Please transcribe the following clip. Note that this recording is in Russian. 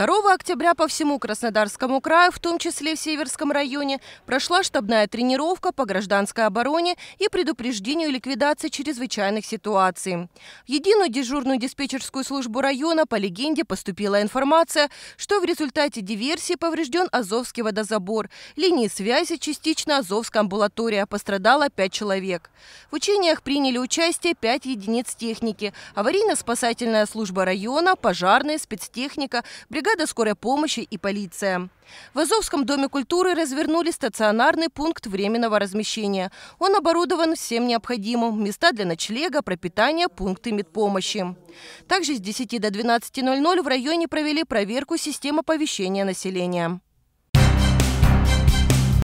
2 октября по всему Краснодарскому краю, в том числе в Северском районе, прошла штабная тренировка по гражданской обороне и предупреждению ликвидации чрезвычайных ситуаций. В единую дежурную диспетчерскую службу района по легенде поступила информация, что в результате диверсии поврежден Азовский водозабор, линии связи частично Азовская амбулатория, пострадало 5 человек. В учениях приняли участие 5 единиц техники, аварийно-спасательная служба района, пожарные, спецтехника, бригада бригада скорой помощи и полиция. В Азовском доме культуры развернули стационарный пункт временного размещения. Он оборудован всем необходимым – места для ночлега, пропитания, пункты медпомощи. Также с 10 до 12.00 в районе провели проверку системы оповещения населения.